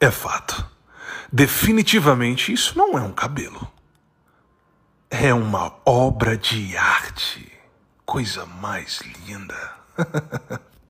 é fato. Definitivamente isso não é um cabelo. É uma obra de arte. Coisa mais linda.